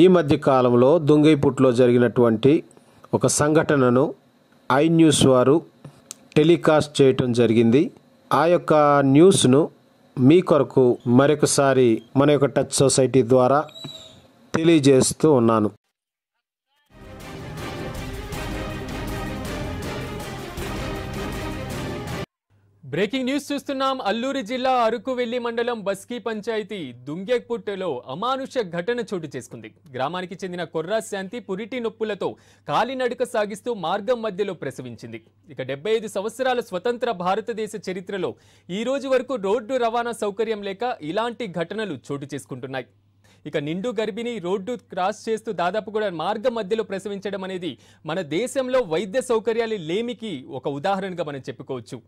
ఈ మధ్య కాలంలో దుంగైపుట్లో జరిగినటువంటి ఒక సంఘటనను ఐ న్యూస్ వారు టెలికాస్ట్ చేయటం జరిగింది ఆ యొక్క న్యూస్ను మీ కొరకు మరొకసారి మన యొక్క టచ్ సొసైటీ ద్వారా తెలియజేస్తూ ఉన్నాను బ్రేకింగ్ న్యూస్ చూస్తున్నాం అల్లూరి జిల్లా అరకువెల్లి వెల్లి మండలం బస్కీ పంచాయతీ దుంగేపుట్టెలో అమానుష ఘటన చోటు చేసుకుంది గ్రామానికి చెందిన కొర్రా శాంతి పురిటి నొప్పులతో కాలినడుక సాగిస్తూ మార్గం మధ్యలో ప్రసవించింది ఇక డెబ్బై ఐదు సంవత్సరాల స్వతంత్ర భారతదేశ చరిత్రలో ఈ రోజు వరకు రోడ్డు రవాణా సౌకర్యం లేక ఇలాంటి ఘటనలు చోటు చేసుకుంటున్నాయి ఇక నిండు గర్భిణి రోడ్డు క్రాస్ చేస్తూ దాదాపు కూడా మార్గం మధ్యలో ప్రసవించడం అనేది మన దేశంలో వైద్య సౌకర్యాలు లేమికి ఒక ఉదాహరణగా మనం చెప్పుకోవచ్చు